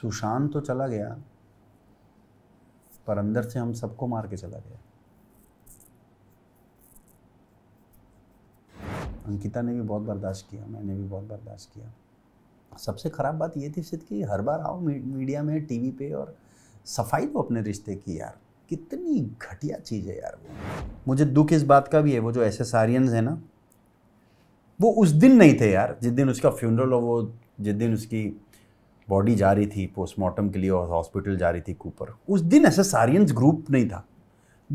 सुशांत तो चला गया पर अंदर से हम सबको मार के चला गया अंकिता ने भी बहुत बर्दाश्त किया मैंने भी बहुत बर्दाश्त किया सबसे ख़राब बात ये थी सिद्ध कि हर बार आओ मीडिया में टीवी पे और सफाई दो तो अपने रिश्ते की यार कितनी घटिया चीज़ है यार वो मुझे दुख इस बात का भी है वो जो एस एस है ना वो उस दिन नहीं थे यार जिस दिन उसका फ्यूनरल हो वो जिस दिन उसकी बॉडी जा रही थी पोस्टमार्टम के लिए और हॉस्पिटल जा रही थी कूपर उस दिन सारियंस ग्रुप नहीं था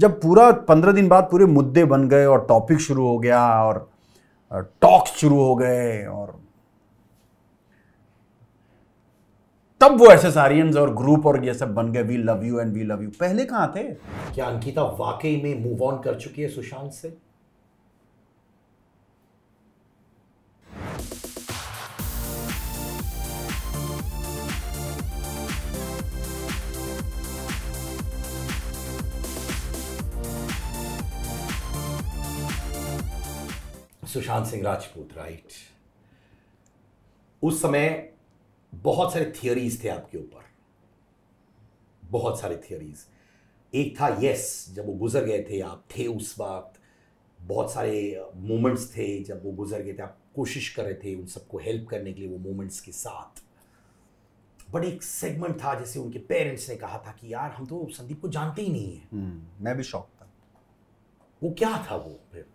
जब पूरा पंद्रह दिन बाद पूरे मुद्दे बन गए और टॉपिक शुरू हो गया और टॉक्स शुरू हो गए और तब वो ऐसे सारियंस और ग्रुप और ये सब बन गए we love you and we love you पहले कहाँ थे क्या अंकिता वाकई में मूव ऑन कर चुकी है सुशांत से सुशांत सिंह राजपूत राइट उस समय बहुत सारे थियोरीज थे आपके ऊपर बहुत सारे थियोरीज एक था यस जब वो गुजर गए थे आप थे उस वक्त बहुत सारे मोमेंट्स थे जब वो गुजर गए थे आप कोशिश कर रहे थे उन सबको हेल्प करने के लिए वो मोमेंट्स के साथ बट एक सेगमेंट था जैसे उनके पेरेंट्स ने कहा था कि यार हम तो संदीप को जानते ही नहीं है hmm, हम्म, मैं भी शौक था वो क्या था वो फिर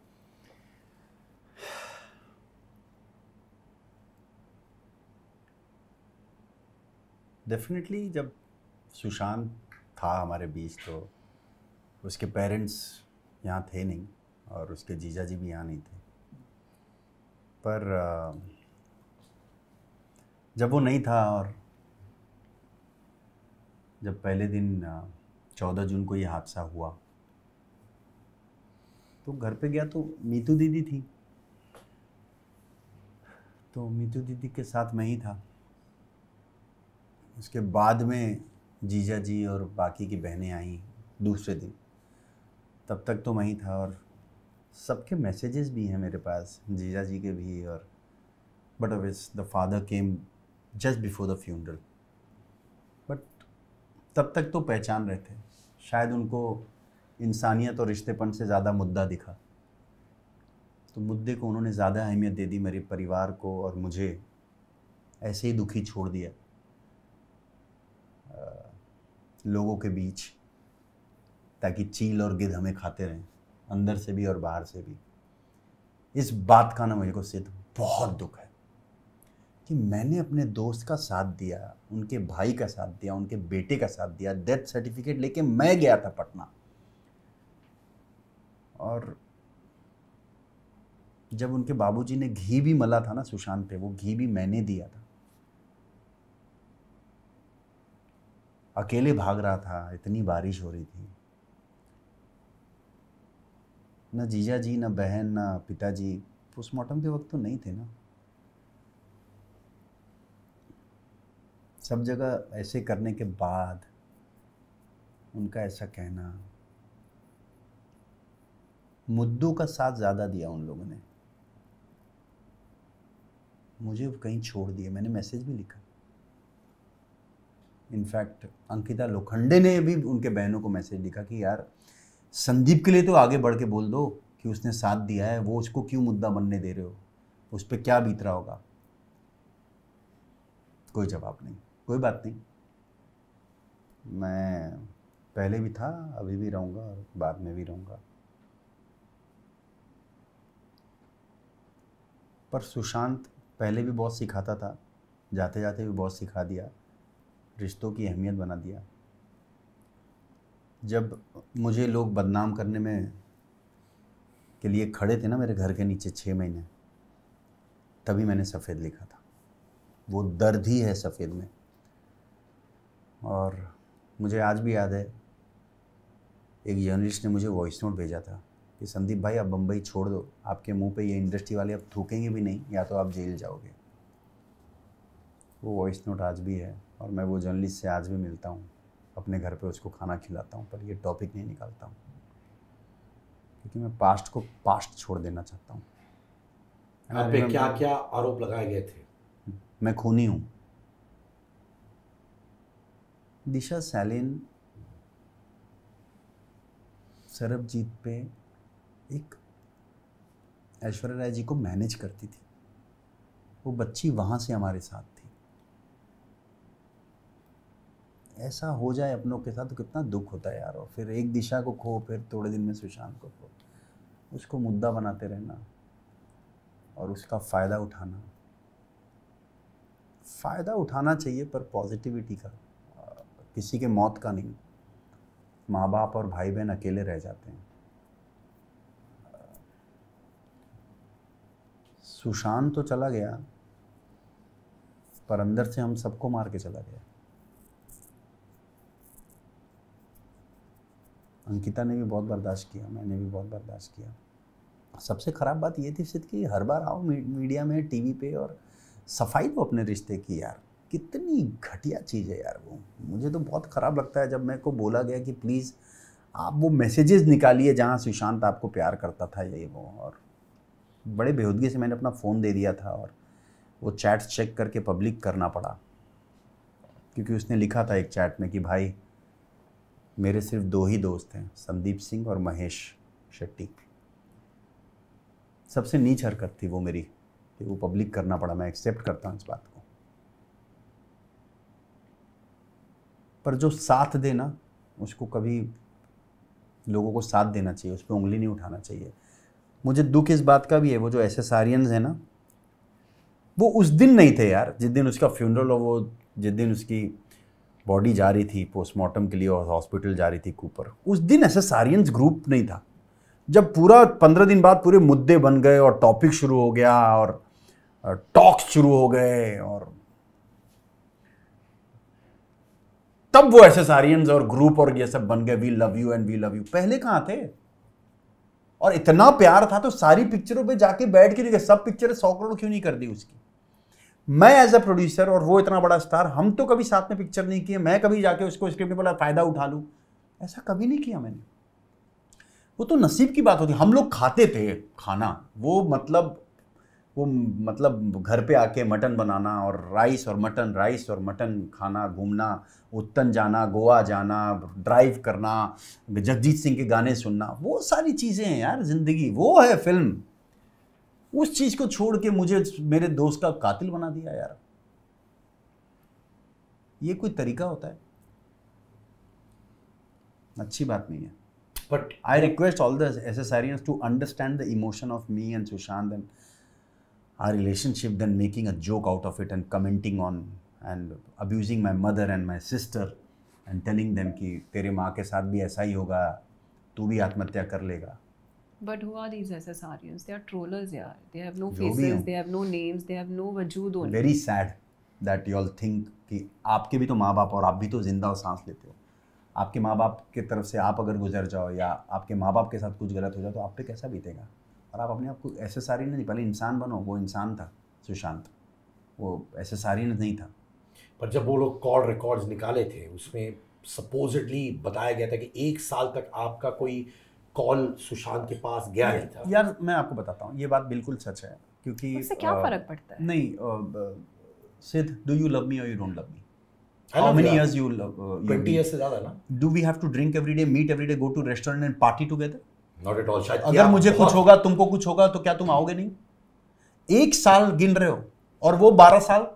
डेफिनेटली जब सुशांत था हमारे बीच तो उसके पेरेंट्स यहाँ थे नहीं और उसके जीजा जी भी यहाँ नहीं थे पर जब वो नहीं था और जब पहले दिन चौदह जून को ये हादसा हुआ तो घर पे गया तो मीतू दीदी थी तो मीतू दीदी के साथ मैं ही था उसके बाद में जीजा जी और बाकी की बहनें आईं दूसरे दिन तब तक तो वहीं था और सबके मैसेजेस भी हैं मेरे पास जीजा जी के भी और बट अब the father came just before the funeral but तब तक तो पहचान रहे थे शायद उनको इंसानियत और रिश्तेपन से ज़्यादा मुद्दा दिखा तो मुद्दे को उन्होंने ज़्यादा अहमियत दे दी मेरे परिवार को और मुझे ऐसे ही दुखी छोड़ दिया लोगों के बीच ताकि चील और गिद्ध हमें खाते रहें अंदर से भी और बाहर से भी इस बात का ना मेरे को सिद्ध बहुत दुख है कि मैंने अपने दोस्त का साथ दिया उनके भाई का साथ दिया उनके बेटे का साथ दिया डेथ सर्टिफिकेट लेके मैं गया था पटना और जब उनके बाबूजी ने घी भी मला था ना सुशांत पे वो घी भी मैंने दिया था अकेले भाग रहा था इतनी बारिश हो रही थी न जीजा जी न बहन न पिताजी पोस्टमार्टम के वक्त तो नहीं थे ना सब जगह ऐसे करने के बाद उनका ऐसा कहना मुद्दों का साथ ज़्यादा दिया उन लोगों ने मुझे कहीं छोड़ दिया मैंने मैसेज भी लिखा इनफैक्ट अंकिता लोखंडे ने भी उनके बहनों को मैसेज लिखा कि यार संदीप के लिए तो आगे बढ़ के बोल दो कि उसने साथ दिया है वो उसको क्यों मुद्दा बनने दे रहे हो उस पर क्या बीत रहा होगा कोई जवाब नहीं कोई बात नहीं मैं पहले भी था अभी भी रहूँगा और बाद में भी रहूँगा पर सुशांत पहले भी बहुत सिखाता था जाते जाते भी बहुत सिखा दिया रिश्तों की अहमियत बना दिया जब मुझे लोग बदनाम करने में के लिए खड़े थे ना मेरे घर के नीचे छः महीने तभी मैंने सफ़ेद लिखा था वो दर्द ही है सफ़ेद में और मुझे आज भी याद है एक जर्नलिस्ट ने मुझे वॉइस नोट भेजा था कि संदीप भाई आप बम्बई छोड़ दो आपके मुंह पे ये इंडस्ट्री वाले अब थूकेंगे भी नहीं या तो आप जेल जाओगे वो वॉइस नोट आज भी है और मैं वो जर्नलिस्ट से आज भी मिलता हूँ अपने घर पे उसको खाना खिलाता हूँ पर ये टॉपिक नहीं निकालता हूँ क्योंकि मैं पास्ट को पास्ट छोड़ देना चाहता हूँ क्या क्या आरोप लगाए गए थे हम्म, मैं खूनी हूँ दिशा सैलिन सरबजीत पे एक ऐश्वर्या राय जी को मैनेज करती थी वो बच्ची वहाँ से हमारे साथ थी ऐसा हो जाए अपनों के साथ तो कितना दुख होता है यार और फिर एक दिशा को खो फिर थोड़े दिन में सुशांत को खो उसको मुद्दा बनाते रहना और उसका फ़ायदा उठाना फ़ायदा उठाना चाहिए पर पॉजिटिविटी का किसी के मौत का नहीं माँ बाप और भाई बहन अकेले रह जाते हैं सुशांत तो चला गया पर अंदर से हम सबको मार के चला गया अंकिता ने भी बहुत बर्दाश्त किया मैंने भी बहुत बर्दाश्त किया सबसे ख़राब बात ये थी सिद्ध कि हर बार आओ मीडिया में टीवी पे और सफाई दो तो अपने रिश्ते की यार कितनी घटिया चीज़ है यार वो मुझे तो बहुत ख़राब लगता है जब मेरे को बोला गया कि प्लीज़ आप वो मैसेजेस निकालिए जहाँ सुशांत आपको प्यार करता था ये वो और बड़े बेहूदगी से मैंने अपना फ़ोन दे दिया था और वो चैट्स चेक करके पब्लिक करना पड़ा क्योंकि उसने लिखा था एक चैट में कि भाई मेरे सिर्फ दो ही दोस्त हैं संदीप सिंह और महेश शेट्टी सबसे नीच हरकत थी वो मेरी कि वो पब्लिक करना पड़ा मैं एक्सेप्ट करता हूँ इस बात को पर जो साथ देना उसको कभी लोगों को साथ देना चाहिए उस पर उंगली नहीं उठाना चाहिए मुझे दुख इस बात का भी है वो जो एस आर्यनस हैं ना वो उस दिन नहीं थे यार जिस दिन उसका फ्यूनरल और वो जिस दिन उसकी बॉडी जा रही थी पोस्टमार्टम के लिए और हॉस्पिटल जा रही थी कूपर उस दिन सारियंस ग्रुप नहीं था जब पूरा पंद्रह दिन बाद पूरे मुद्दे बन गए और टॉपिक शुरू हो गया और टॉक्स शुरू हो गए और तब वो सारियंस और ग्रुप और ये सब बन गए we love you and we love you पहले कहां थे और इतना प्यार था तो सारी पिक्चरों पे जाके बैठ के सब पिक्चर सौ करोड़ क्यों नहीं कर दी उसकी मैं एज अ प्रोड्यूसर और वो इतना बड़ा स्टार हम तो कभी साथ में पिक्चर नहीं किए मैं कभी जाके उसको स्क्रिप्ट बोला फ़ायदा उठा लूँ ऐसा कभी नहीं किया मैंने वो तो नसीब की बात होती हम लोग खाते थे खाना वो मतलब वो मतलब घर पे आके मटन बनाना और राइस और मटन राइस और मटन खाना घूमना उत्तन जाना गोवा जाना ड्राइव करना जगजीत सिंह के गाने सुनना वो सारी चीज़ें हैं यार ज़िंदगी वो है फिल्म उस चीज को छोड़ के मुझे मेरे दोस्त का कातिल बना दिया यार ये कोई तरीका होता है अच्छी बात नहीं है but I request all the SSRians to understand the emotion of me and Sushant and our relationship then making a joke out of it and commenting on and abusing my mother and my sister and telling them कि तेरे माँ के साथ भी ऐसा ही होगा तू भी आत्महत्या कर लेगा But who are these SSRIans? They are trollers यार they have no faces they have no names they have no वजूद only very sad that you all think कि आपके भी तो माँ बाप और आप भी तो ज़िंदा और सांस लेते हो आपके माँ बाप के तरफ से आप अगर गुजर जाओ या आपके माँ बाप के साथ कुछ गलत हो जाए तो आप पे कैसा बीतेगा और आप अपने आप को ऐसे सारी नहीं पहले इंसान बनो वो इंसान था सुशांत वो ऐसे सारी नहीं था पर जब वो लोग कॉल रिकॉर्ड्स निकाले थे उसमें सपोजिटली बताया गया था कि एक साल तक आपका कोई कॉल सुशांत के पास गया नहीं था यार मैं आपको बताता हूँ ये बात बिल्कुल सच है क्योंकि उससे क्या फर्क पड़ता है नहीं सिद्ध डू यू लव मी और you don't love me How many years you love? Uh, 20 years से ज़्यादा ना? Do we have to drink every day, meet every day, go to restaurant and party together? Not at all. शायद अगर मुझे कुछ होगा, तुमको कुछ होगा, तो क्या तुम आओगे नहीं? एक साल गिन रहे हो और वो 12 साल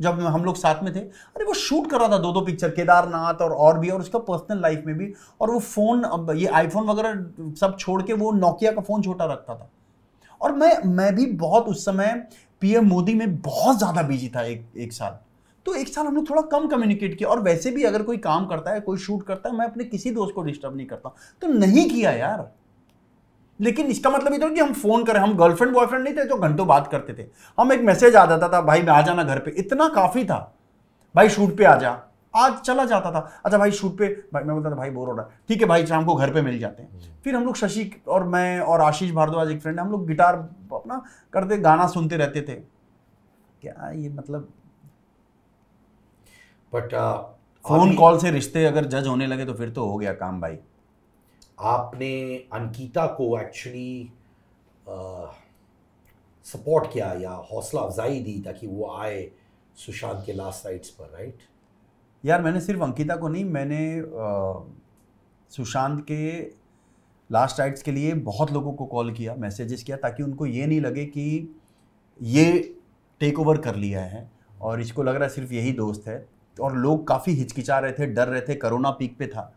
जब हम लोग साथ में थे अरे वो शूट कर रहा था दो दो पिक्चर केदारनाथ और और भी और उसका पर्सनल लाइफ में भी और वो फ़ोन अब ये आईफोन वगैरह सब छोड़ के वो नोकिया का फ़ोन छोटा रखता था और मैं मैं भी बहुत उस समय पीएम मोदी में बहुत ज़्यादा बिजी था एक एक साल तो एक साल हम लोग थोड़ा कम कम्युनिकेट किया और वैसे भी अगर कोई काम करता है कोई शूट करता है मैं अपने किसी दोस्त को डिस्टर्ब नहीं करता तो नहीं किया यार लेकिन इसका मतलब ये था कि हम फोन करें हम गर्लफ्रेंड बॉयफ्रेंड नहीं थे जो घंटों बात करते थे हम एक मैसेज आ जाता था भाई मैं आ जाना घर पे इतना काफ़ी था भाई शूट पे आ जा आज चला जाता था अच्छा भाई शूट पे भाई मैं बोलता था भाई बोर हो रहा है ठीक है भाई शाम को घर पे मिल जाते हैं हम्म। फिर हम लोग शशि और मैं और आशीष भारद्वाज एक फ्रेंड हम लोग गिटार अपना करते गाना सुनते रहते थे क्या ये मतलब बट फोन कॉल से रिश्ते अगर जज होने लगे तो फिर तो हो गया काम भाई आपने अंकिता को एक्चुअली सपोर्ट uh, किया या हौसला अफजाई दी ताकि वो आए सुशांत के लास्ट राइट्स पर राइट यार मैंने सिर्फ अंकिता को नहीं मैंने आ, uh, सुशांत के लास्ट राइट्स के लिए बहुत लोगों को कॉल किया मैसेजेस किया ताकि उनको ये नहीं लगे कि ये टेक ओवर कर लिया है और इसको लग रहा है सिर्फ यही दोस्त है और लोग काफ़ी हिचकिचा रहे थे डर रहे थे कोरोना पीक पे था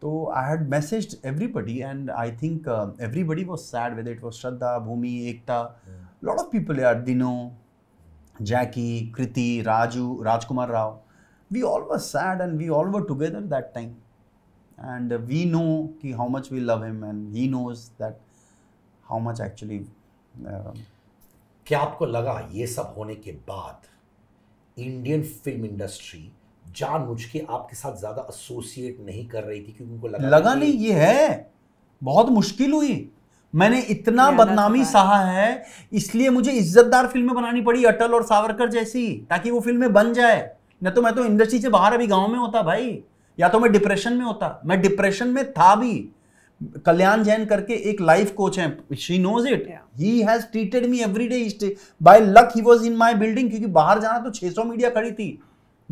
तो I had message everybody and I think everybody was sad whether it was Shraddha Bhumi Ekta lot of people are Dino Jackie Kriti Raju Rajkummar Rao we all were sad and we all were together that time and we know कि how much we love him and he knows that how much actually क्या आपको लगा ये सब होने के बाद Indian film industry जानबूझ के आपके साथ ज़्यादा एसोसिएट नहीं कर रही थी क्योंकि उनको लगा लगा नहीं ये है बहुत मुश्किल हुई मैंने इतना बदनामी तो सहा है इसलिए मुझे इज्जतदार फिल्में बनानी पड़ी अटल और सावरकर जैसी ताकि वो फिल्में बन जाए न तो मैं तो इंडस्ट्री से बाहर अभी गाँव में होता भाई या तो मैं डिप्रेशन में होता मैं डिप्रेशन में था भी कल्याण जैन करके एक लाइफ कोच है she knows it he has treated me every day by luck he was in my building क्योंकि बाहर जाना तो 600 मीडिया खड़ी थी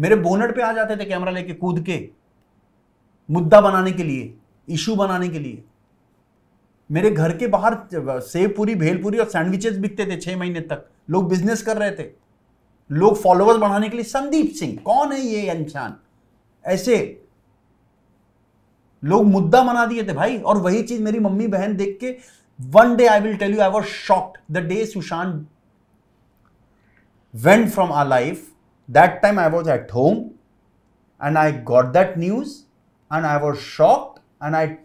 मेरे बोनट पे आ जाते थे कैमरा लेके कूद के मुद्दा बनाने के लिए इशू बनाने के लिए मेरे घर के बाहर सेब पूरी भेलपूरी और सैंडविचेस बिकते थे छह महीने तक लोग बिजनेस कर रहे थे लोग फॉलोअर्स बढ़ाने के लिए संदीप सिंह कौन है ये इंसान ऐसे लोग मुद्दा बना दिए थे भाई और वही चीज मेरी मम्मी बहन देख के one day I will tell you I was shocked the day Sushant went from our life That time I was at home and I got that news and I was shocked and I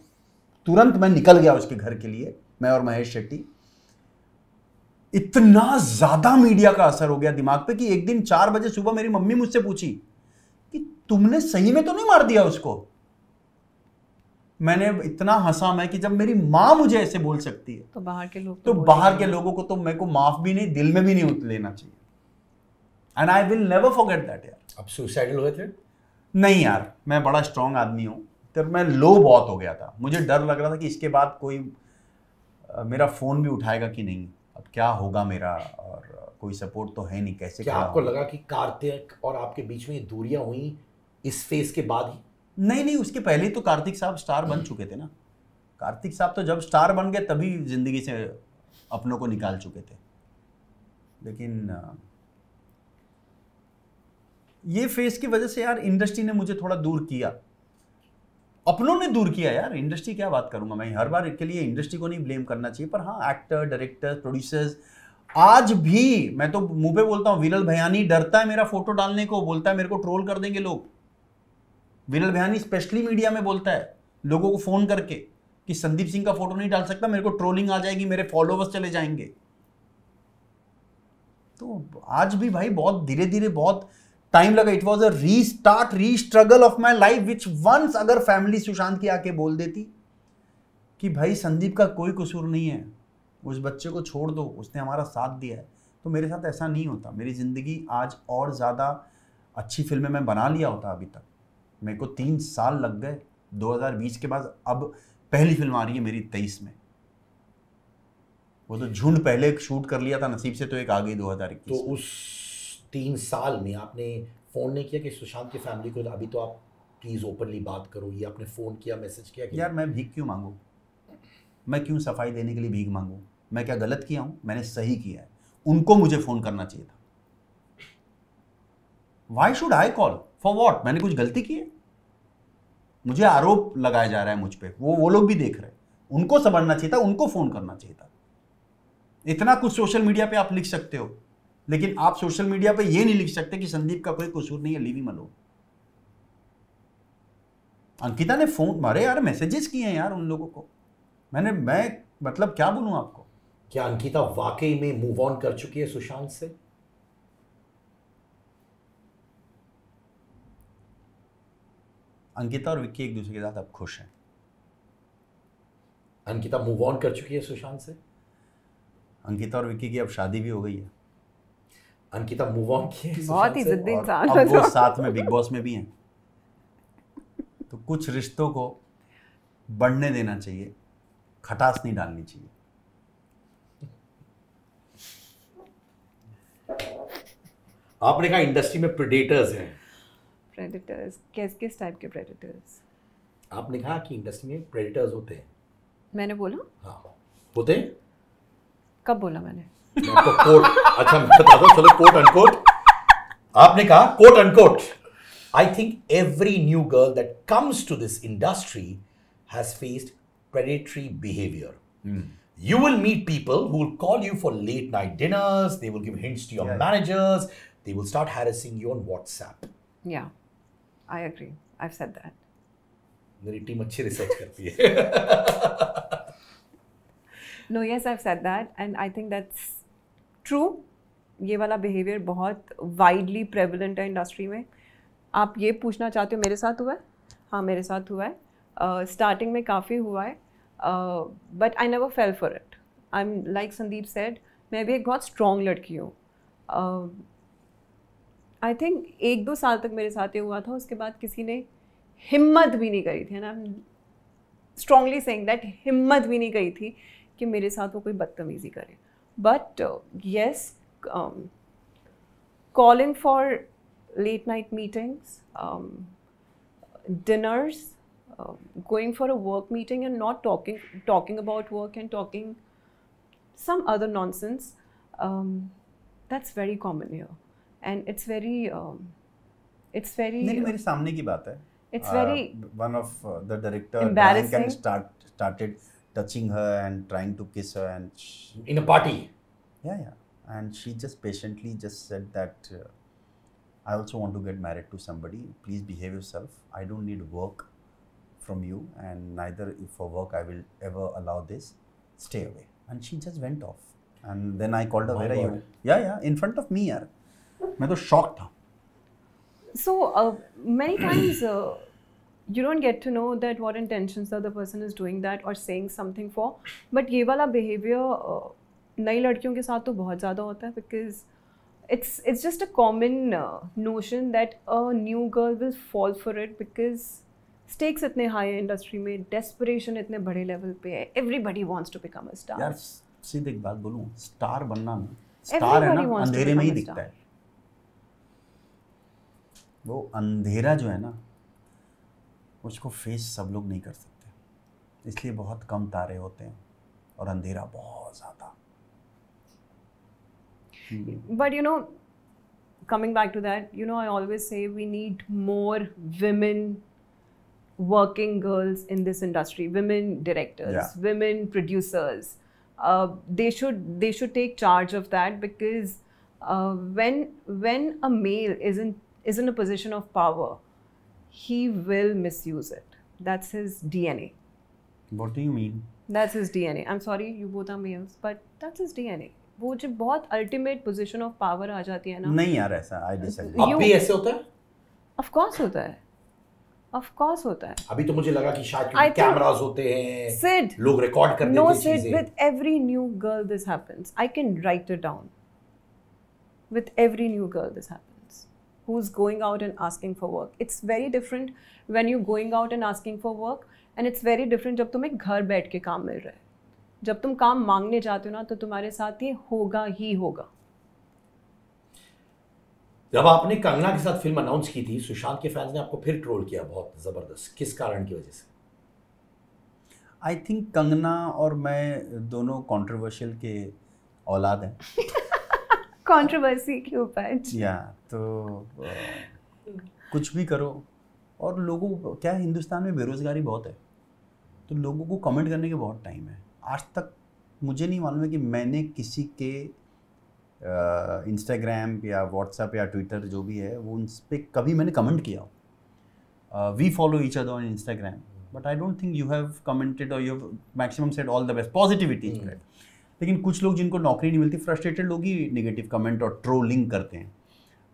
तुरंत मैं निकल गया उसके घर के लिए मैं और महेश शेट्टी इतना ज्यादा मीडिया का असर हो गया दिमाग पे कि एक दिन चार बजे सुबह मेरी मम्मी मुझसे पूछी कि तुमने सही में तो नहीं मार दिया उसको मैंने इतना हंसा मैं कि जब मेरी माँ मुझे ऐसे बोल सकती है तो बाहर के लोग तो, तो बाहर के लोगों को तो मेरे को माफ भी नहीं दिल में भी नहीं लेना चाहिए and I will never forget that यार अब सुसाइडल हुए थे नहीं यार मैं बड़ा स्ट्रांग आदमी हूँ तो मैं लो बहुत हो गया था मुझे डर लग रहा था कि इसके बाद कोई मेरा फ़ोन भी उठाएगा कि नहीं अब क्या होगा मेरा और कोई सपोर्ट तो है नहीं कैसे क्या आपको लगा कि कार्तिक और आपके बीच में दूरियां हुई इस फेज के बाद ही नहीं नहीं उसके पहले तो कार्तिक साहब स्टार बन चुके थे ना कार्तिक साहब तो जब स्टार बन गए तभी ज़िंदगी से अपनों को निकाल चुके थे लेकिन ये फेस की वजह से यार इंडस्ट्री ने मुझे थोड़ा दूर किया अपनों ने दूर किया यार इंडस्ट्री क्या बात करूंगा मैं हर बार इसके लिए इंडस्ट्री को नहीं ब्लेम करना चाहिए पर हाँ एक्टर डायरेक्टर प्रोड्यूसर्स आज भी मैं तो मुंह पे बोलता हूं विरल भयानी डरता है मेरा फोटो डालने को बोलता है मेरे को ट्रोल कर देंगे लोग विरल भयानी स्पेशली मीडिया में बोलता है लोगों को फोन करके कि संदीप सिंह का फोटो नहीं डाल सकता मेरे को ट्रोलिंग आ जाएगी मेरे फॉलोवर्स चले जाएंगे तो आज भी भाई बहुत धीरे धीरे बहुत टाइम लगा it was a restart restruggle of my life which once अगर फैमिली सुशांत की आके बोल देती कि भाई संदीप का कोई कसूर नहीं है उस बच्चे को छोड़ दो उसने हमारा साथ दिया है तो मेरे साथ ऐसा नहीं होता मेरी ज़िंदगी आज और ज़्यादा अच्छी फिल्में मैं बना लिया होता अभी तक मेरे को तीन साल लग गए 2020 के बाद अब पहली फिल्म आ रही है मेरी तेईस में वो तो झुंड पहले शूट कर लिया था नसीब से तो एक आ गई दो हज़ार तो उस तीन साल में आपने फ़ोन नहीं किया कि सुशांत की फैमिली को अभी तो आप प्लीज़ ओपनली बात करो ये आपने फ़ोन किया मैसेज किया कि यार मैं भीख क्यों मांगू मैं क्यों सफाई देने के लिए भीख मांगू मैं क्या गलत किया हूँ मैंने सही किया है उनको मुझे फ़ोन करना चाहिए था why should I call for what मैंने कुछ गलती की है मुझे आरोप लगाया जा रहा है मुझ पर वो वो लोग भी देख रहे हैं उनको समझना चाहिए था उनको फ़ोन करना चाहिए था इतना कुछ सोशल मीडिया पे आप लिख सकते हो लेकिन आप सोशल मीडिया पर यह नहीं लिख सकते कि संदीप का कोई कसूर नहीं है लिवी मलो अंकिता ने फोन मारे यार मैसेजेस किए हैं यार उन लोगों को मैंने मैं मतलब क्या बोलूं आपको क्या अंकिता वाकई में मूव ऑन कर चुकी है सुशांत से अंकिता और विक्की एक दूसरे के साथ अब खुश हैं अंकिता मूव ऑन कर चुकी है सुशांत से अंकिता और विक्की की अब शादी भी हो गई है अंकिता मूव ऑन की बहुत ही जिद्दी इंसान अब वो तो। साथ में बिग बॉस में भी हैं तो कुछ रिश्तों को बढ़ने देना चाहिए खटास नहीं डालनी चाहिए आपने कहा इंडस्ट्री में प्रेडेटर्स हैं प्रेडेटर्स किस किस टाइप के प्रेडेटर्स आपने कहा कि इंडस्ट्री में प्रेडेटर्स होते हैं मैंने बोला हाँ होते हैं कब बोला मैंने तो कोट अच्छा बता दो चलो कोट अनकोट आपने कहा quote unquote I think every new girl that comes to this industry has faced predatory behaviour you will meet people who will call you for late night dinners they will give hints to your managers they will start harassing you on whatsapp yeah i agree i've said that मेरी team अच्छी research करती है no yes I have said that and I think that's true ये वाला behaviour बहुत widely prevalent है industry में आप ये पूछना चाहते हो मेरे साथ हुआ है हाँ मेरे साथ हुआ है स्टार्टिंग uh, में काफ़ी हुआ है but I never fell for it I am like Sandeep said मैं भी एक बहुत स्ट्रॉन्ग लड़की हूँ आई थिंक एक दो साल तक मेरे साथ ये हुआ था उसके बाद किसी ने हिम्मत भी नहीं करी थी and I strongly saying that हिम्मत भी नहीं करी थी कि मेरे साथ वो कोई बदतमीज़ी करे But uh, yes, um, calling for late night meetings, um, dinners, uh, going for a work meeting and not talking, talking about work and talking some other nonsense, um, that's very common here. And it's very, um, it's very. नहीं मेरे सामने की बात है. It's very. Uh, one of uh, the director can Start, started touching her and trying to kiss her and she, in a party yeah yeah and she just patiently just said that uh, i also want to get married to somebody please behave yourself i don't need work from you and neither for work i will ever allow this stay away and she just went off and then i called her oh where God. are you yeah yeah in front of me yaar main to shocked tha so uh, many times uh, you don't get to know that what intentions the person is doing that और saying something for but ये वाला behaviour uh, नई लड़कियों के साथ तो बहुत ज़्यादा होता है because it's it's just a common notion that a new girl will fall for it because stakes इतने हाई है इंडस्ट्री में डेस्परेशन इतने बड़े लेवल पे है everybody wants to become a star सीधे एक बात बोलूँ स्टार बनना ना स्टार है ना अंधेरे में ही दिखता है वो अंधेरा जो है ना उसको फेस सब लोग नहीं कर सकते इसलिए बहुत कम तारे होते हैं और अंधेरा बहुत ज़्यादा but you know coming back to that you know I always say we need more women working girls in this industry women directors women producers they should they should take charge of that because when when a male is in is in a position of power he will misuse it. That's his DNA. What do you mean? That's his DNA. I'm sorry, you both are males, but that's his DNA. वो जो बहुत ultimate position of power आ जाती है ना नहीं यार ऐसा आई डिसएग्री अब भी ऐसे होता है ऑफ कोर्स होता है ऑफ कोर्स होता है अभी तो मुझे लगा कि शायद कैमरास होते हैं सिड लोग रिकॉर्ड करते no Sid with every new girl this happens I can write it down with every new girl this happens who's going out and asking for work. It's very different when you're going out and asking for work and it's very different जब तुम्हें घर बैठ के काम मिल रहा है जब तुम काम मांगने जाते हो ना तो तुम्हारे साथ ये होगा ही होगा जब आपने कंगना के साथ फिल्म अनाउंस की थी सुशांत के फैंस ने आपको फिर ट्रोल किया बहुत ज़बरदस्त किस कारण की वजह से आई थिंक कंगना और मैं दोनों कंट्रोवर्शियल के औलाद हैं कंट्रोवर्सी के ऊपर या तो कुछ भी करो और लोगों क्या क्या हिंदुस्तान में बेरोज़गारी बहुत है तो लोगों को कमेंट करने के बहुत टाइम है आज तक मुझे नहीं मालूम है कि मैंने किसी के इंस्टाग्राम या व्हाट्सएप या ट्विटर जो भी है वो उन पर कभी मैंने कमेंट किया हो we follow each other on Instagram but I don't think you have commented और you have maximum said all the best positivity right लेकिन कुछ लोग जिनको नौकरी नहीं मिलती फ्रस्ट्रेटेड लोग ही नेगेटिव कमेंट और ट्रोलिंग करते हैं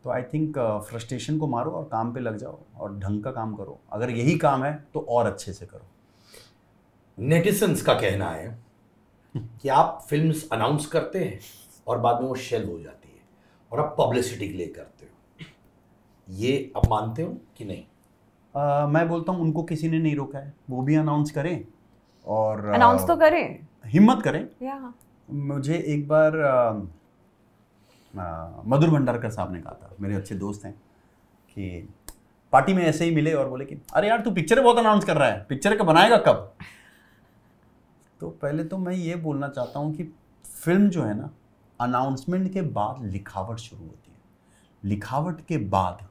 तो आई थिंक फ्रस्ट्रेशन को मारो और काम पे लग जाओ और ढंग का काम करो अगर यही काम है तो और अच्छे से करो नेटिसंस का कहना है कि आप फिल्म अनाउंस करते हैं और बाद में वो शेल हो जाती है और आप पब्लिसिटी के लिए करते हो ये आप मानते हो कि नहीं Uh, मैं बोलता हूँ उनको किसी ने नहीं रोका है वो भी अनाउंस करें और अनाउंस तो uh, तो करें हिम्मत करें yeah. मुझे एक बार मधुर भंडारकर साहब ने कहा था मेरे अच्छे दोस्त हैं कि पार्टी में ऐसे ही मिले और बोले कि अरे यार तू पिक्चर बहुत अनाउंस कर रहा है पिक्चर का बनाएगा कब तो पहले तो मैं ये बोलना चाहता हूँ कि फिल्म जो है ना अनाउंसमेंट के बाद लिखावट शुरू होती है लिखावट के बाद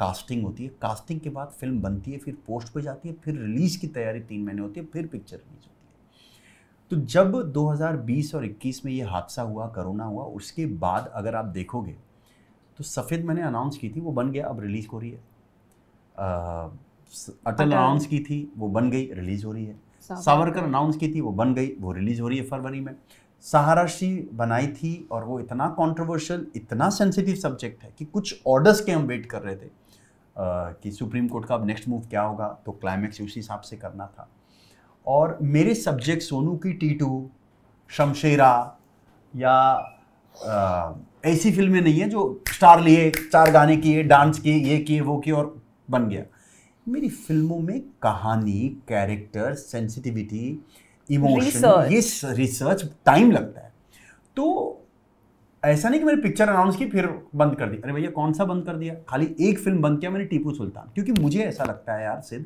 कास्टिंग होती है कास्टिंग के बाद फिल्म बनती है फिर पोस्ट पे जाती है फिर रिलीज़ की तैयारी तीन महीने होती है फिर पिक्चर रिलीज होती है तो जब 2020 और 21 में ये हादसा हुआ कोरोना हुआ उसके बाद अगर आप देखोगे तो सफ़ेद मैंने अनाउंस की थी वो बन गया अब रिलीज़ हो रही है अटल अनाउंस की थी वो बन गई रिलीज़ हो रही है सावरकर अनाउंस की थी वो बन गई वो रिलीज़ हो रही है फरवरी में सहाराशी बनाई थी और वो इतना कॉन्ट्रोवर्शियल इतना सेंसिटिव सब्जेक्ट है कि कुछ ऑर्डर्स के हम वेट कर रहे थे आ, कि सुप्रीम कोर्ट का अब नेक्स्ट मूव क्या होगा तो क्लाइमैक्स उसी हिसाब से करना था और मेरे सब्जेक्ट सोनू की टी टू शमशेरा या ऐसी फिल्में नहीं है जो स्टार लिए चार गाने किए डांस किए ये किए वो किए और बन गया मेरी फिल्मों में कहानी कैरेक्टर सेंसिटिविटी इमोशन ये रिसर्च टाइम लगता है तो ऐसा नहीं कि मैंने पिक्चर अनाउंस की फिर बंद कर दी अरे भैया कौन सा बंद कर दिया खाली एक फिल्म बंद किया मैंने टीपू सुल्तान क्योंकि मुझे ऐसा लगता है यार सिद्ध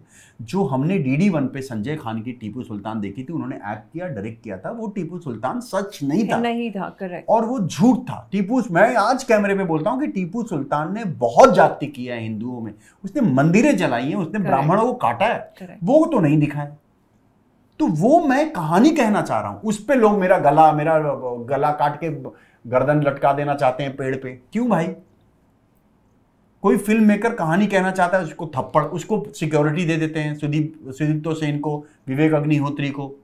जो हमने डी डी वन पे संजय खान की टीपू सुल्तान देखी थी उन्होंने एक्ट किया डायरेक्ट किया था वो टीपू सुल्तान सच नहीं था नहीं था करेक्ट और वो झूठ था टीपू मैं आज कैमरे में बोलता हूँ कि टीपू सुल्तान ने बहुत जाति किया है हिंदुओं में उसने मंदिरें जलाई हैं उसने ब्राह्मणों को काटा है वो तो नहीं दिखा है तो वो मैं कहानी कहना चाह रहा हूँ उस पर लोग मेरा गला मेरा गला काट के गर्दन लटका देना चाहते हैं पेड़ पे क्यों भाई कोई फिल्म मेकर कहानी कहना चाहता है उसको थप्पड़ उसको सिक्योरिटी दे देते हैं सुदीप तो सेन को विवेक अग्निहोत्री को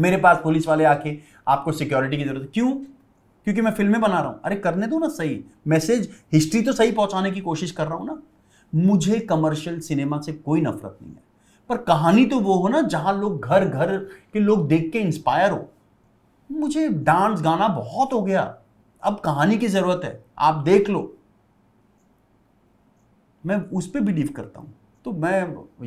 मेरे पास पुलिस वाले आके आपको सिक्योरिटी की जरूरत है क्यों क्योंकि मैं फिल्में बना रहा हूँ अरे करने दो ना सही मैसेज हिस्ट्री तो सही पहुँचाने की कोशिश कर रहा हूँ ना मुझे कमर्शियल सिनेमा से कोई नफरत नहीं है पर कहानी तो वो हो ना जहाँ लोग घर घर के लोग देख के इंस्पायर हो मुझे डांस गाना बहुत हो गया अब कहानी की ज़रूरत है आप देख लो मैं उस पर बिलीव करता हूं तो मैं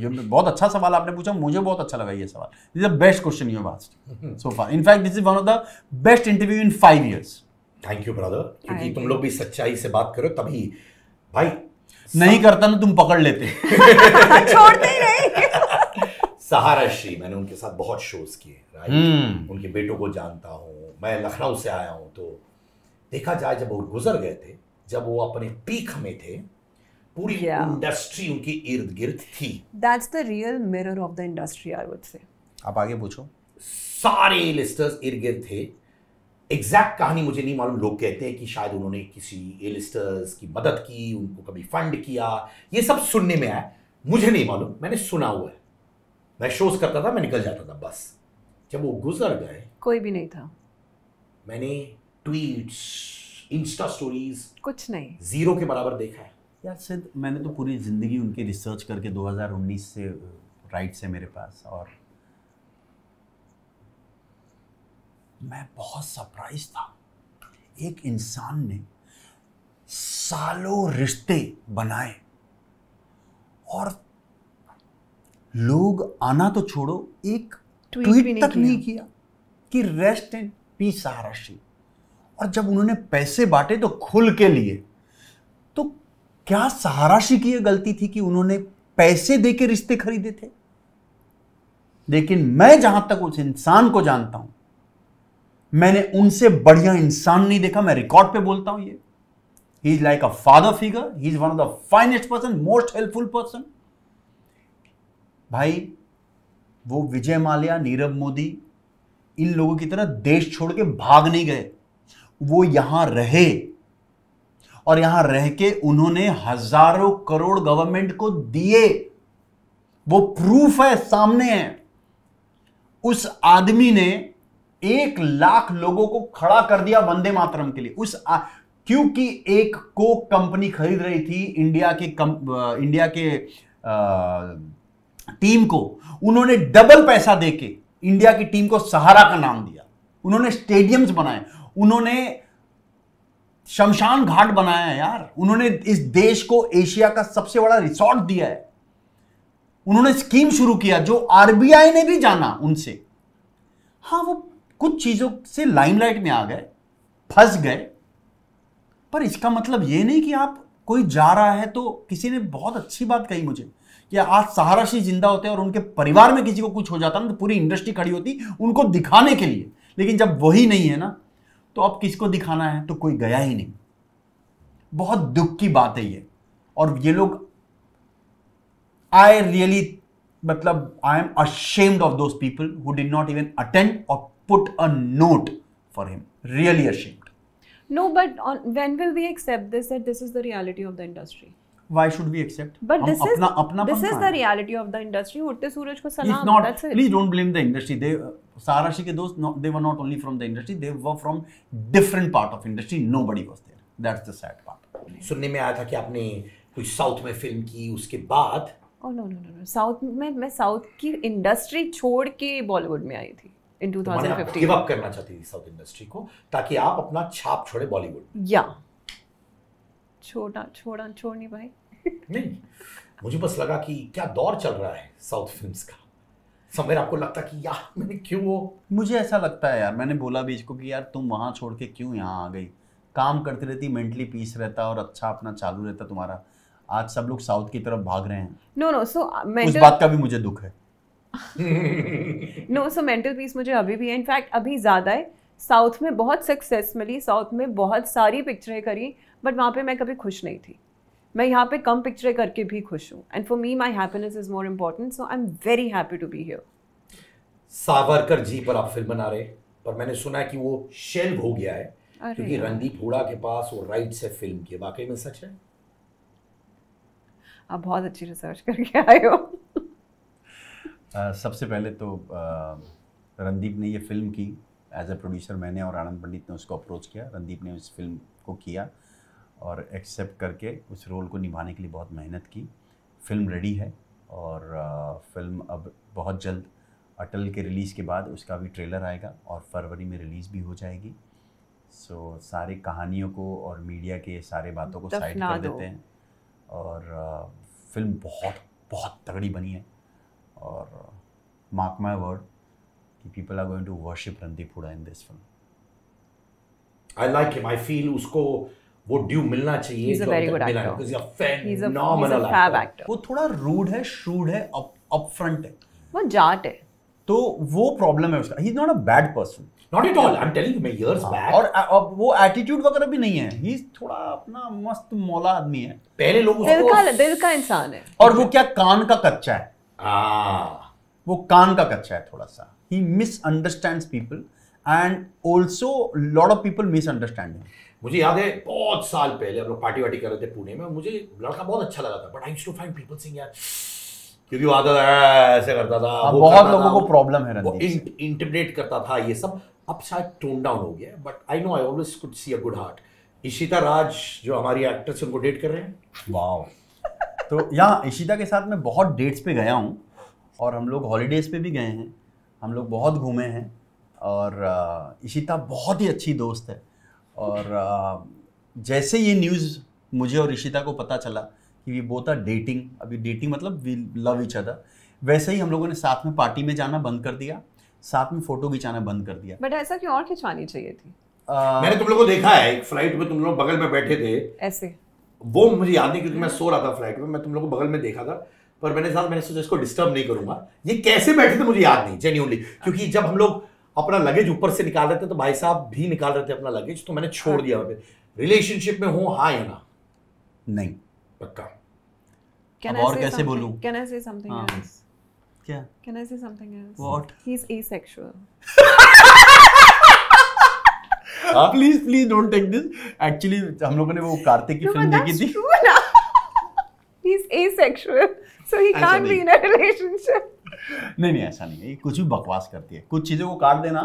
ये बहुत अच्छा सवाल आपने पूछा मुझे बहुत अच्छा लगा ये सवाल this is best question you asked so far in fact this is one of the best interview in five years thank you brother क्योंकि तुम लोग भी सच्चाई से बात करो तभी भाई नहीं सब... करता ना तुम पकड़ लेते छोड़ते ही नहीं सहारा श्री मैंने उनके साथ बहुत शोज किए राइट हम्म। उनके बेटों को जानता हूँ मैं लखनऊ से आया हूँ तो देखा जाए जब वो गुजर गए थे जब वो अपने पीक में थे पूरी इंडस्ट्री yeah. उनकी इर्द गिर्द थी that's the real mirror of the industry I would say आप आगे पूछो सारे लिस्टर्स इर्द गिर्द थे एग्जैक्ट कहानी मुझे नहीं मालूम लोग कहते हैं कि शायद उन्होंने किसी एलिस्टर्स की मदद की उनको कभी फंड किया ये सब सुनने में आया मुझे नहीं मालूम मैंने सुना हुआ है मैं शोज करता था मैं निकल जाता था बस जब वो गुजर गए कोई भी नहीं था मैंने ट्वीट्स इंस्टा स्टोरीज कुछ नहीं जीरो के बराबर देखा है यार सिद्ध मैंने तो पूरी ज़िंदगी उनकी रिसर्च करके 2019 से राइट्स है मेरे पास और मैं बहुत सरप्राइज था एक इंसान ने सालों रिश्ते बनाए और लोग आना तो छोड़ो एक ट्वीट, ट्वीट तक नहीं किया, नहीं किया कि रेस्ट एंड पीस आर और जब उन्होंने पैसे बांटे तो खुल के लिए तो क्या सहाराशी की यह गलती थी कि उन्होंने पैसे दे के रिश्ते खरीदे थे लेकिन मैं जहां तक उस इंसान को जानता हूं मैंने उनसे बढ़िया इंसान नहीं देखा मैं रिकॉर्ड पे बोलता हूं ये he is like a father figure he is one of the finest person most helpful person भाई वो विजय माल्या नीरव मोदी इन लोगों की तरह देश छोड़ के भाग नहीं गए वो यहां रहे और यहां रह के उन्होंने हजारों करोड़ गवर्नमेंट को दिए वो प्रूफ है सामने है उस आदमी ने एक लाख लोगों को खड़ा कर दिया वंदे मातरम के लिए उस आ... क्योंकि एक कोक कंपनी खरीद रही थी इंडिया के कम, इंडिया के आ, टीम को उन्होंने डबल पैसा देके इंडिया की टीम को सहारा का नाम दिया उन्होंने स्टेडियम्स बनाए उन्होंने शमशान घाट बनाया है यार उन्होंने इस देश को एशिया का सबसे बड़ा रिसोर्ट दिया है उन्होंने स्कीम शुरू किया जो आरबीआई ने भी जाना उनसे हाँ वो कुछ चीजों से लाइमलाइट में आ गए फंस गए पर इसका मतलब ये नहीं कि आप कोई जा रहा है तो किसी ने बहुत अच्छी बात कही मुझे कि आज सहारा सिंह जिंदा होते हैं और उनके परिवार में किसी को कुछ हो जाता ना तो पूरी इंडस्ट्री खड़ी होती उनको दिखाने के लिए लेकिन जब वही नहीं है ना तो अब किसको दिखाना है तो कोई गया ही नहीं बहुत दुख की बात है ये और ये लोग आई रियली मतलब I am ashamed of those people who did not even attend और put a note for him really ashamed no but when will be accept this that this the the reality of why should we accept but this is apna, apna this is the reality of the industry उठते suraj ko salaam If not, that's it please don't blame the industry they sarashi ke dost no, they were not only from the industry they were from different part of industry nobody was there that's the sad part सुनने में आया था कि आपने कोई south में film की उसके बाद oh no no no south में मैं साउथ की इंडस्ट्री छोड़ के बॉलीवुड में आई थी इन 2015 गिव अप करना चाहती थी साउथ इंडस्ट्री को ताकि आप अपना छाप छोड़े बॉलीवुड या yeah. छोड़ा छोड़ा छोड़ नहीं पाई नहीं मुझे बस लगा कि क्या दौर चल रहा है साउथ फिल्म्स का समय आपको लगता कि यार मैंने क्यों वो मुझे ऐसा लगता है यार मैंने बोला भी इसको कि यार तुम वहाँ छोड़ के क्यों यहाँ आ गई काम करती रहती मेंटली पीस रहता और अच्छा अपना चालू रहता तुम्हारा आज सब लोग साउथ की तरफ भाग रहे हैं नो नो सो उस बात का भी मुझे दुख है नो सो मेंटल पीस मुझे अभी भी है इनफैक्ट अभी ज़्यादा है साउथ में बहुत सक्सेस मिली साउथ में बहुत सारी पिक्चरें करी बट वहाँ पर मैं कभी खुश नहीं थी मैं यहाँ पर कम पिक्चरें करके भी खुश हूँ and for me my happiness is more important so I am very happy to be here Savarkar ji पर आप फिल्म बना रहे पर मैंने सुना है कि वो शेल्व हो गया है क्योंकि रणदीप हुडा के पास वो राइट्स है फिल्म के वाकई में सच है आप बहुत अच्छी रिसर्च करके आए हो सबसे पहले तो रणदीप ने ये फिल्म की एज ए प्रोड्यूसर मैंने और आनंद पंडित ने उसको अप्रोच किया रणदीप ने उस फिल्म को किया और एक्सेप्ट करके उस रोल को निभाने के लिए बहुत मेहनत की फिल्म रेडी है और फिल्म uh, अब बहुत जल्द अटल के रिलीज़ के बाद उसका भी ट्रेलर आएगा और फरवरी में रिलीज़ भी हो जाएगी सो so, सारे कहानियों को और मीडिया के सारे बातों को साइड कर देते हैं और फिल्म uh, बहुत बहुत तगड़ी बनी है और मार्क माई वर्ड कि people are going to worship Randeep Hooda in this film I like him I feel उसको वो ड्यू मिलना चाहिए वो थोड़ा रूड है श्रूड है अप फ्रंट है वो जाट है तो वो प्रॉब्लम है उसका he is not a bad person not at all I am telling you may years back और अब वो एटीट्यूड वगैरह भी नहीं है ही थोड़ा अपना मस्त मौला आदमी है पहले लोग उसको दिल का दिल का इंसान है और वो क्या कान का कच्चा है आ हाँ। वो कान का कच्चा है थोड़ा सा he misunderstands people and also lot of people misunderstand मुझे याद है बहुत साल पहले हम लोग पार्टी वार्टी कर रहे थे पुणे में मुझे लड़का बहुत अच्छा लगा था but I too find people Singh यार क्योंकि वो आता था ऐसे करता था आ, हाँ, बहुत लोगों को प्रॉब्लम है इंटिमिडेट करता था ये सब अब शायद टोन डाउन हो गया but I know I always could see a good heart Ishita Raj जो हमारी एक्ट्रेस उनको डेट कर रहे हैं वाह तो यहाँ इशिता के साथ मैं बहुत डेट्स पे गया हूँ और हम लोग हॉलीडेज़ पे भी गए हैं हम लोग बहुत घूमे हैं और इशिता बहुत ही अच्छी दोस्त है और जैसे ये न्यूज़ मुझे और ऋषिता को पता चला कि वी बोथ आर डेटिंग अभी डेटिंग मतलब वी लव इच अदर वैसे ही हम लोगों ने साथ में पार्टी में जाना बंद कर दिया साथ में फोटो खिंचाना बंद कर दिया बट ऐसा क्यों और खिंचवानी चाहिए थी मैंने तुम लोग को देखा है एक फ्लाइट में तुम लोग बगल में बैठे थे ऐसे वो मुझे याद नहीं क्योंकि मैं सो रहा था फ्लाइट में मैं तुम लोग को बगल में देखा था पर मैंने साथ मैंने सोचा इसको डिस्टर्ब नहीं करूंगा ये कैसे बैठे थे मुझे याद नहीं जेन्यूनली क्योंकि जब हम लोग अपना लगेज ऊपर से निकाल रहे थे तो भाई साहब भी निकाल रहे थे अपना लगेज तो मैंने छोड़ हाँ। दिया रिलेशनशिप में हूँ हाँ या ना नहीं पक्का Can अब और कैसे बोलू कैन आई से समथिंग क्या can I say something else what he is asexual please please don't take this actually हम लोगों ने वो कार्तिक की फिल्म देखी थी he is asexual so he can't be in a relationship नहीं नहीं ऐसा नहीं है कुछ भी बकवास करती है कुछ चीजों को काट देना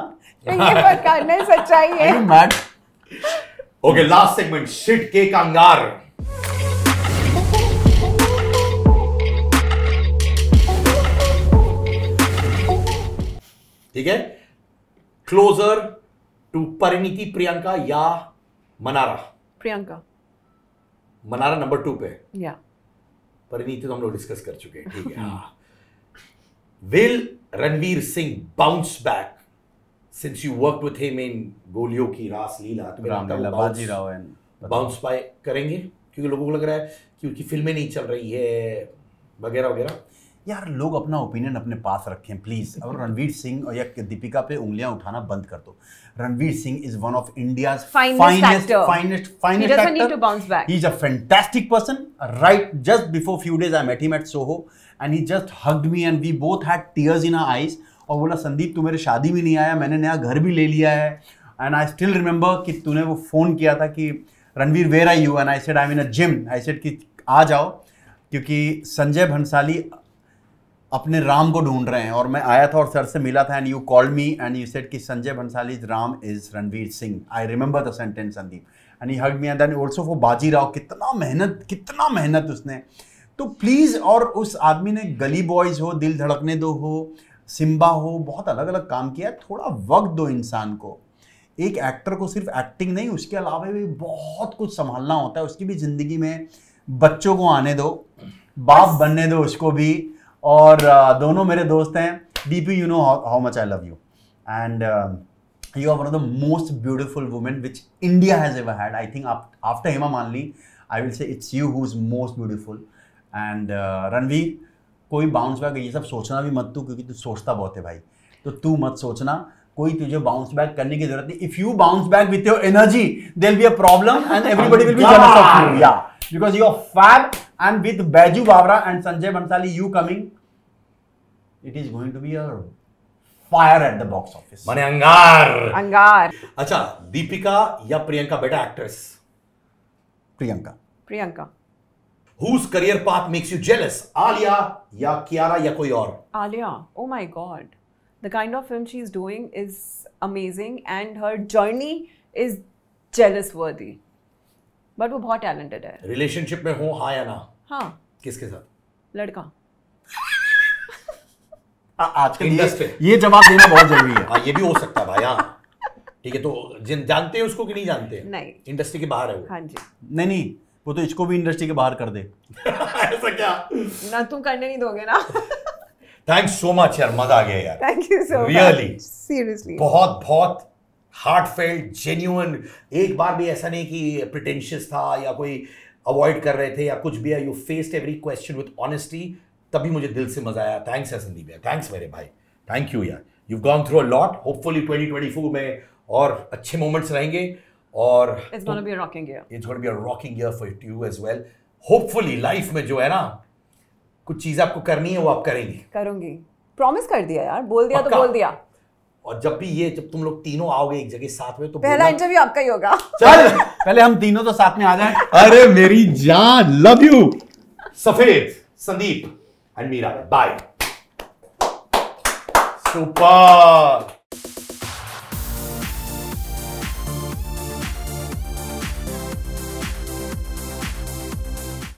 ये सच्चाई है ओके लास्ट सेगमेंट शिट के कंगार ठीक है क्लोजर टू परिणीति प्रियंका या मनारा प्रियंका मनारा नंबर टू पे या परिणीति तो हम लोग डिस्कस कर चुके हैं ठीक है hmm. हाँ। Will Ranveer Singh bounce back since you worked with him in गोलियों की रास लीला तो मेरा बाजी राव एंड बाउंस बाय करेंगे क्योंकि लोगों को लग रहा है कि उनकी फिल्में नहीं चल रही है वगैरह वगैरह यार लोग अपना ओपिनियन अपने पास रखें प्लीज़ अब रणवीर सिंह या दीपिका पे उंगलियां उठाना बंद कर दो Ranveer Singh is one of India is a fantastic person right just before few days I met him at Soho and he just hugged me and we both had tears in eyes और बोला संदीप तू मेरे शादी में नहीं आया मैंने नया घर भी ले लिया है एंड आई स्टिल रिमेंबर कि तूने वो फ़ोन किया था कि Ranveer where I you and I said I mean a gym I said कि आ जाओ क्योंकि संजय भंसाली अपने राम को ढूंढ रहे हैं और मैं आया था और सर से मिला था and you call me and you said कि Sanjay Bhansali Ram is Ranveer Singh I remember the sentence Sandeep and he heard me and then also Bajirao कितना मेहनत कितना मेहनत उसने तो प्लीज़ और उस आदमी ने गली बॉयज़ हो दिल धड़कने दो हो सिम्बा हो बहुत अलग अलग काम किया थोड़ा वक्त दो इंसान को एक एक्टर को सिर्फ एक्टिंग नहीं उसके अलावा भी बहुत कुछ संभालना होता है उसकी भी ज़िंदगी में बच्चों को आने दो बाप बनने दो उसको भी और uh, दोनों मेरे दोस्त हैं D P you know how much I love you and you are one of the most beautiful women which India has ever had I think after Hema Malini I will say it's you who is most beautiful and Ranveer कोई bounce back ये सब सोचना भी मत तू क्योंकि तू सोचता बहुत है भाई तो तू मत सोचना कोई तुझे बाउंस बैक करने की जरूरत नहीं if you bounce back with your energy there be a problem and everybody will be या because you are fat and with Baiju Bawra and Sanjay Bhansali you coming it is going to be uh fire at the box office माने अंगार अंगार अच्छा दीपिका या प्रियंका बेटा actress Priyanka Priyanka whose career path makes you jealous Alia या कियारा या कोई और Alia oh my God the kind of film she is doing is amazing and her journey is jealous worthy but वो बहुत टैलेंटेड है रिलेशनशिप में हो हाँ या ना हाँ किसके साथ लड़का आज के आजकल ये जवाब देना बहुत जरूरी है आ, हाँ, ये भी हो सकता है भाई हाँ ठीक है तो जिन जानते हैं उसको कि नहीं जानते हैं नहीं इंडस्ट्री के बाहर है वो हाँ जी नहीं नहीं वो तो इसको भी इंडस्ट्री के बाहर कर दे ऐसा क्या ना तुम करने नहीं दोगे ना थैंक्स सो मच यार मजा आ गया यार thank you so really seriously बहुत बहुत हार्ट फेल्ड जेन्यून एक बार भी ऐसा नहीं कि प्रिटेंशियस था या कोई अवॉइड कर रहे थे या कुछ भी है you faced every question with honesty तभी मुझे दिल से मजा आया थैंक्स है संदीप भैया थैंक्स मेरे भाई थैंक यू यार you gone through a lot hopefully four में और अच्छे मोमेंट्स रहेंगे और it's gonna be a rocking year for you as well hopefully life में जो है ना कुछ चीज़ आपको करनी है वो आप करेंगे करूंगी प्रॉमिस कर दिया यार बोल दिया तो बोल दिया और जब भी ये जब तुम लोग तीनों आओगे एक जगह साथ में तो पहला इंटरव्यू आपका ही होगा चल पहले हम तीनों तो साथ में आ जाए अरे मेरी जान लव यू सफेद Sandeep and Meera bye super